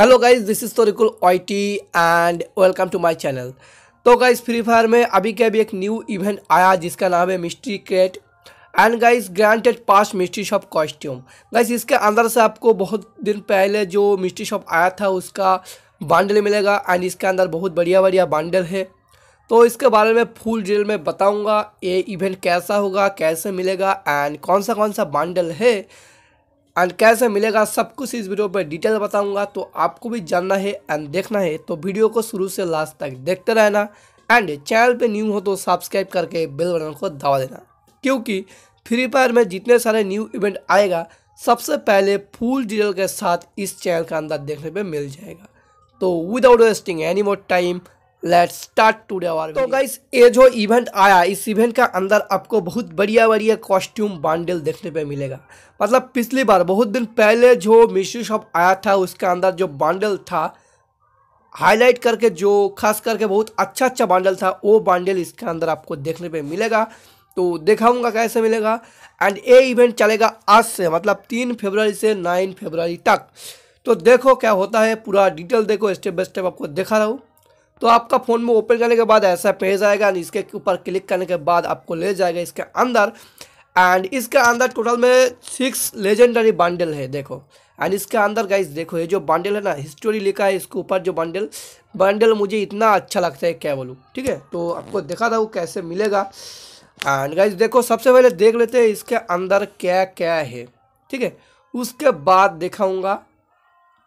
hello guys this is Torikul OT and welcome to my channel तो guys Free Fire में अभी के अभी एक न्यू इवेंट आया जिसका नाम है mystery crate and guys granted pass mystery shop costume guys इसके अंदर से आपको बहुत दिन पहले जो मिस्ट्री शॉप आया था उसका बंडल मिलेगा एंड इसके अंदर बहुत बढ़िया बढ़िया बंडल है तो इसके बारे में फुल डिटेल में बताऊँगा ये इवेंट कैसा होगा कैसे मिलेगा एंड कौन सा कौन सा बंडल है एंड कैसे मिलेगा सब कुछ इस वीडियो पर डिटेल बताऊंगा तो आपको भी जानना है एंड देखना है तो वीडियो को शुरू से लास्ट तक देखते रहना एंड चैनल पे न्यू हो तो सब्सक्राइब करके बेल बटन को दबा देना क्योंकि फ्री फायर में जितने सारे न्यू इवेंट आएगा सबसे पहले फुल डिटेल के साथ इस चैनल का अंदर देखने पर मिल जाएगा तो without wasting any more time let's start today our तो गाइस ये जो इवेंट आया इस इवेंट का अंदर आपको बहुत बढ़िया बढ़िया कॉस्ट्यूम बांडल देखने पे मिलेगा मतलब पिछली बार बहुत दिन पहले जो मिश्री शॉप आया था उसके अंदर जो बांडल था हाईलाइट करके जो खास करके बहुत अच्छा अच्छा बांडल था वो बांडल इसके अंदर आपको देखने पर मिलेगा तो देखाऊँगा कैसे मिलेगा एंड ये इवेंट चलेगा आज से मतलब तीन फेबर से नाइन फेबररी तक तो देखो क्या होता है पूरा डिटेल देखो स्टेप बाय स्टेप आपको देखा रहा हूँ तो आपका फ़ोन में ओपन करने के बाद ऐसा पेज आएगा इसके ऊपर क्लिक करने के बाद आपको ले जाएगा इसके अंदर एंड इसके अंदर टोटल में सिक्स लेजेंडरी बंडल है देखो एंड इसके अंदर गाइस देखो ये जो बंडल है ना हिस्टोरी लिखा है इसके ऊपर जो बंडल बंडल मुझे इतना अच्छा लगता है क्या बोलूँ ठीक है तो आपको देखा था वो कैसे मिलेगा एंड गाइज देखो सबसे पहले देख लेते हैं इसके अंदर क्या क्या है ठीक है उसके बाद दिखाऊंगा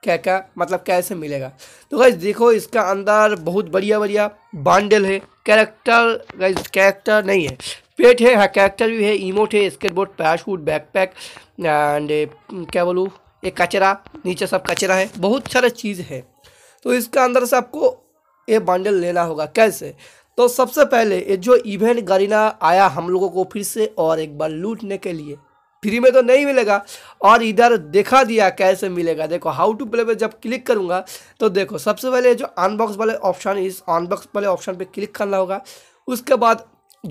क्या क्या मतलब कैसे मिलेगा तो गैस देखो इसका अंदर बहुत बढ़िया बढ़िया बांडल है कैरेक्टर गैस कैरेक्टर नहीं है पेट है हाँ कैरेक्टर भी है इमोट है स्केटबोर्ड पैराशूट बैकपैक एंड क्या बोलूँ एक कचरा नीचे सब कचरा है बहुत सारा चीज़ है तो इसका अंदर से आपको ये बांडल लेना होगा कैसे तो सबसे पहले ये जो इवेंट गरीना आया हम लोगों को फिर से और एक बार लूटने के लिए फ्री में तो नहीं मिलेगा और इधर देखा दिया कैसे मिलेगा देखो हाउ टू प्ले पे जब क्लिक करूँगा तो देखो सबसे पहले जो अनबॉक्स वाले ऑप्शन इस अनबॉक्स वाले ऑप्शन पे क्लिक करना होगा उसके बाद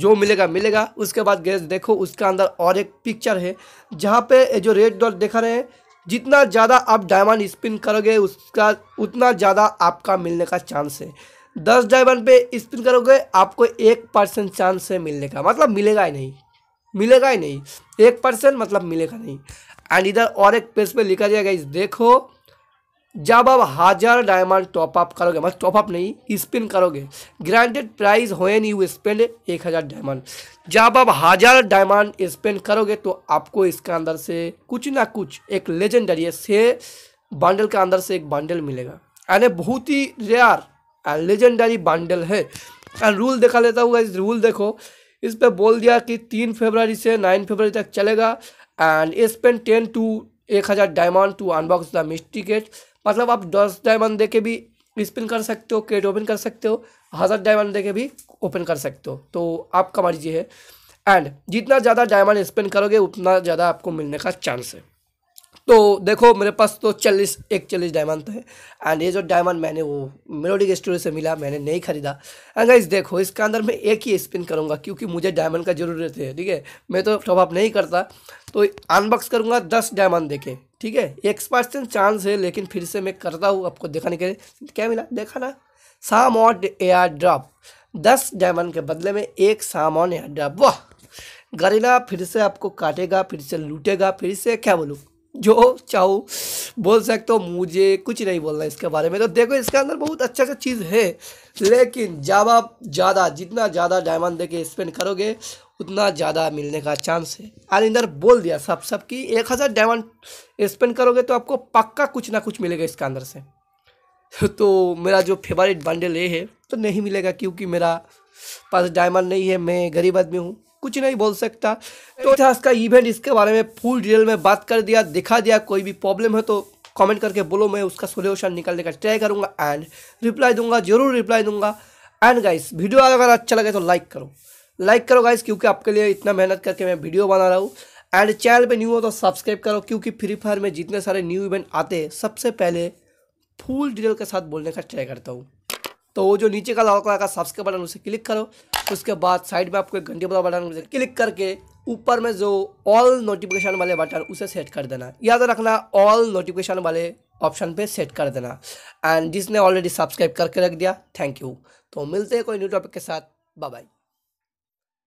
जो मिलेगा मिलेगा उसके बाद गैस देखो उसके अंदर और एक पिक्चर है जहाँ पे जो रेड डॉट देखा रहे हैं जितना ज़्यादा आप डायमंड स्पिन करोगे उसका उतना ज़्यादा आपका मिलने का चांस है दस डायमंड पे स्पिन करोगे आपको एक परसेंट चांस है मिलने का मतलब मिलेगा ही नहीं मिलेगा ही नहीं एक परसेंट मतलब मिलेगा नहीं एंड इधर और एक पेज पे लिखा जाएगा इस देखो जब आप हज़ार डायमंड टॉपअप करोगे मतलब टॉपअप नहीं स्पिन करोगे ग्रांटेड प्राइस हो नहीं यू स्पेंड एक हज़ार डायमंड जब आप हज़ार डायमंड स्पेंड करोगे तो आपको इसके अंदर से कुछ ना कुछ एक लेजेंडरी से बंडल के अंदर से एक बंडल मिलेगा यानी बहुत ही रेयर एंड लेजेंडरी बंडल है एंड रूल देखा लेता हुआ इस रूल देखो इस पर बोल दिया कि तीन फरवरी से नाइन फरवरी तक चलेगा एंड स्पेन टेन टू एक हज़ार diamond to unbox the mystery crate मतलब आप दस डायमंड देके भी स्पिन कर सकते हो केट ओपन कर सकते हो हज़ार डायमंड देके भी ओपन कर सकते हो तो आपका मर्जी है एंड जितना ज़्यादा डायमंड स्पेंड करोगे उतना ज़्यादा आपको मिलने का चांस है तो देखो मेरे पास तो चालीस एक चालीस डायमंड है एंड ये जो डायमंड मैंने वो मेलोडिक स्टोर से मिला मैंने नहीं खरीदा एंड गाइज देखो इसके अंदर मैं एक ही स्पिन करूँगा क्योंकि मुझे डायमंड का ज़रूरत है ठीक है मैं तो टॉप अप नहीं करता तो अनबॉक्स करूँगा दस डायमंड देखे ठीक है एक परसेंट चांस है लेकिन फिर से मैं करता हूँ आपको दिखाने के लिए क्या मिला देखा ना साम एयर ड्रॉप दस डायमंड के बदले में एक सामॉन एयर ड्रॉप वाह गरीला फिर से आपको काटेगा फिर से लूटेगा फिर से क्या बोलूँ जो चाहो बोल सकते हो मुझे कुछ नहीं बोलना इसके बारे में तो देखो इसके अंदर बहुत अच्छा अच्छा चीज़ है लेकिन जब आप ज़्यादा जितना ज़्यादा डायमंड देके स्पेंड करोगे उतना ज़्यादा मिलने का चांस है और इधर बोल दिया सब सब कि एक हज़ार डायमंड स्पेंड करोगे तो आपको पक्का कुछ ना कुछ मिलेगा इसके अंदर से तो मेरा जो फेवरेट बंडल ये है तो नहीं मिलेगा क्योंकि मेरा पास डायमंड नहीं है मैं गरीब आदमी हूँ कुछ नहीं बोल सकता तो था का इवेंट इसके बारे में फुल डिटेल में बात कर दिया दिखा दिया कोई भी प्रॉब्लम है तो कमेंट करके बोलो मैं उसका सोल्यूशन निकालने का ट्राई करूँगा एंड रिप्लाई दूंगा जरूर रिप्लाई दूंगा एंड गाइस वीडियो अगर अच्छा लगे तो लाइक करो लाइक करो गाइस क्योंकि आपके लिए इतना मेहनत करके मैं वीडियो बना रहा हूँ एंड चैनल पे न्यू हो तो सब्सक्राइब करो क्योंकि फ्री फायर में जितने सारे न्यू इवेंट आते हैं सबसे पहले फुल डिटेल के साथ बोलने का ट्राई करता हूँ तो वो जो नीचे का लाल कलर का सब्सक्राइब बटन उसे क्लिक करो तो उसके बाद साइड में आपको एक घंटी वाला बटन क्लिक करके ऊपर में जो ऑल नोटिफिकेशन वाले बटन उसे सेट कर देना याद रखना ऑल नोटिफिकेशन वाले ऑप्शन पे सेट कर देना एंड जिसने ऑलरेडी सब्सक्राइब करके रख दिया थैंक यू तो मिलते हैं कोई न्यू टॉपिक के साथ बाय बाय